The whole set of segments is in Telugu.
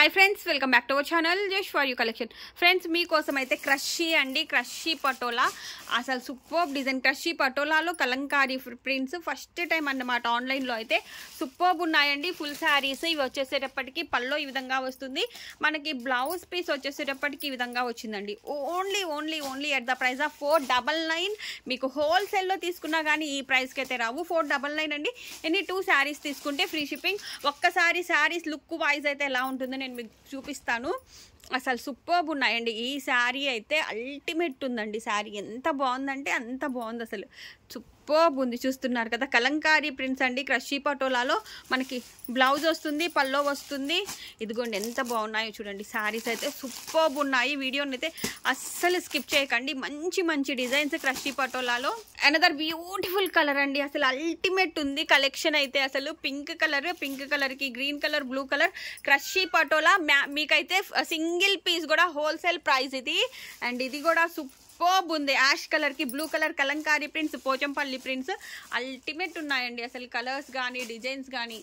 hi friends welcome back to our channel just for you collection friends మీకోసం అయితే క్రషీ అండి క్రషీ పటోలా అసలు సూపర్ డిజైన్ క్రషీ పటోలాలో కలంకారీ ప్రింట్స్ ఫస్ట్ టైం అన్నమాట ఆన్లైన్లో అయితే సూపర్ ఉన్నాయండి ఫుల్ శారీస్ ఇవి వచ్చేసేటప్పటికి పల్లో ఈ విధంగా వస్తుంది మనకి బ్లౌజ్ పీస్ వచ్చేసేటప్పటికి ఈ విధంగా వచ్చిందండి only only only at the price of four double nine మీకు హోల్సేల్లో తీసుకున్నా కానీ ఈ ప్రైస్కి అయితే రావు ఫోర్ డబల్ నైన్ అండి ఎన్ని టూ శారీస్ తీసుకుంటే ఫ్రీ షిప్పింగ్ ఒక్కసారి శారీస్ లుక్ వైజ్ అయితే ఎలా ఉంటుంది నేను మీకు చూపిస్తాను అసలు సూపర్బ్ ఉన్నాయండి ఈ శారీ అయితే అల్టిమేట్ ఉందండి శారీ ఎంత బాగుందంటే అంత బాగుంది అసలు సూపర్బ్ ఉంది చూస్తున్నారు కదా కలంకారీ ప్రింట్స్ అండి క్రషీ పటోలాలో మనకి బ్లౌజ్ వస్తుంది పల్లో వస్తుంది ఇదిగోండి ఎంత బాగున్నాయో చూడండి శారీస్ అయితే సూపర్బ్ ఉన్నాయి వీడియోని అయితే అస్సలు స్కిప్ చేయకండి మంచి మంచి డిజైన్స్ క్రషీ పటోలాలో అనదర్ బ్యూటిఫుల్ కలర్ అండి అసలు అల్టిమేట్ ఉంది కలెక్షన్ అయితే అసలు పింక్ కలర్ పింక్ కలర్కి గ్రీన్ కలర్ బ్లూ కలర్ క్రషీ పటోలా మీకైతే సింగ్ సింగిల్ పీస్ కూడా హోల్సేల్ ప్రైస్ ఇది అండ్ ఇది కూడా సూపర్బ్ ఉంది యాష్ కలర్కి blue colour kalamkari prints Pochampally prints ultimate ఉన్నాయండి అసలు కలర్స్ కానీ డిజైన్స్ కానీ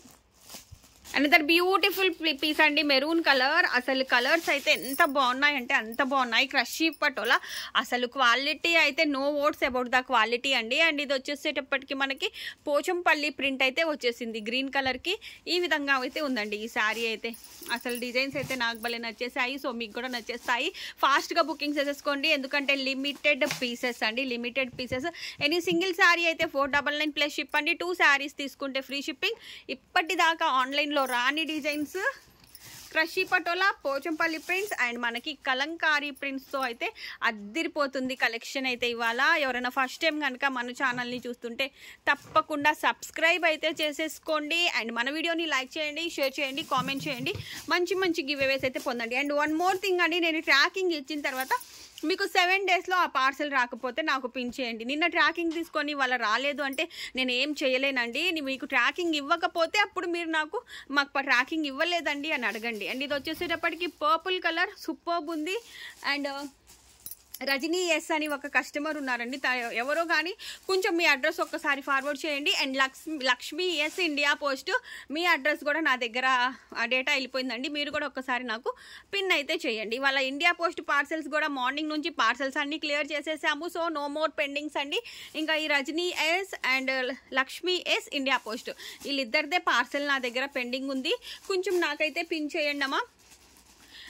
అండ్ దర్ బ్యూటిఫుల్ పీస్ అండి మెరూన్ కలర్ అసలు కలర్స్ అయితే ఎంత బాగున్నాయి అంటే అంత బాగున్నాయి క్రష్ పటోలా అసలు క్వాలిటీ అయితే no doubts about the quality అండి అండ్ ఇది వచ్చేసేటప్పటికి మనకి పోచంపల్లి ప్రింట్ అయితే వచ్చేసింది గ్రీన్ కలర్కి ఈ విధంగా అయితే ఉందండి ఈ శారీ అయితే అసలు డిజైన్స్ అయితే నాకు భలే నచ్చేసాయి సో మీకు కూడా నచ్చేస్తాయి ఫాస్ట్గా బుకింగ్ చేసేసుకోండి ఎందుకంటే లిమిటెడ్ పీసెస్ అండి limited pieces any single sari అయితే four double nine plus ship అండి టూ శారీస్ తీసుకుంటే ఫ్రీ షిప్పింగ్ ఇప్పటిదాకా ఆన్లైన్లో రాణి డిజైన్స్ క్రషి పటోలా పోచంపల్లి ప్రింట్స్ అండ్ మనకి కలంకారీ ప్రింట్స్తో అయితే అద్దిరిపోతుంది కలెక్షన్ అయితే ఇవాళ ఎవరైనా ఫస్ట్ టైం కనుక మన ఛానల్ని చూస్తుంటే తప్పకుండా సబ్స్క్రైబ్ అయితే చేసేసుకోండి అండ్ మన వీడియోని లైక్ చేయండి షేర్ చేయండి కామెంట్ చేయండి మంచి మంచి గివ్ అయితే పొందండి అండ్ వన్ మోర్ థింగ్ అండి నేను ట్రాకింగ్ ఇచ్చిన తర్వాత మీకు సెవెన్ డేస్లో ఆ పార్సల్ రాకపోతే నాకు పిన్ చేయండి నిన్న ట్రాకింగ్ తీసుకొని వాళ్ళ రాలేదు అంటే నేను ఏం చేయలేనండి మీకు ట్రాకింగ్ ఇవ్వకపోతే అప్పుడు మీరు నాకు మాకు ట్రాకింగ్ ఇవ్వలేదండి అని అడగండి అండ్ ఇది వచ్చేసేటప్పటికి పర్పుల్ కలర్ సుప్పోబ్ ఉంది అండ్ రజనీ ఎస్ అని ఒక కస్టమర్ ఉన్నారండి ఎవరో కానీ కొంచెం మీ అడ్రస్ ఒక్కసారి ఫార్వర్డ్ చేయండి and Lakshmi Lakshmi S India post మీ అడ్రస్ కూడా నా దగ్గర డేటా వెళ్ళిపోయిందండి మీరు కూడా ఒక్కసారి నాకు పిన్ అయితే చేయండి వాళ్ళ ఇండియా పోస్ట్ పార్సెల్స్ కూడా మార్నింగ్ నుంచి పార్సెల్స్ అన్నీ క్లియర్ చేసేసాము సో నో మోర్ పెండింగ్స్ అండి ఇంకా ఈ Rajani S and Lakshmi S India post వీళ్ళిద్దరిదే పార్సెల్ నా దగ్గర పెండింగ్ ఉంది కొంచెం నాకైతే పిన్ చేయండి అమ్మా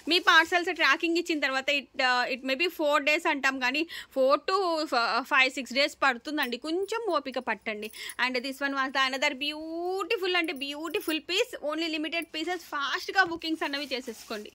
మీ పార్సల్స్ ట్రాకింగ్ ఇచ్చిన తర్వాత it it maybe four days అంటాం కానీ four to five six days పడుతుందండి కొంచెం ఓపిక పట్టండి and this one was the another beautiful అంటే beautiful piece only limited pieces ఫాస్ట్గా బుకింగ్స్ అన్నవి చేసేసుకోండి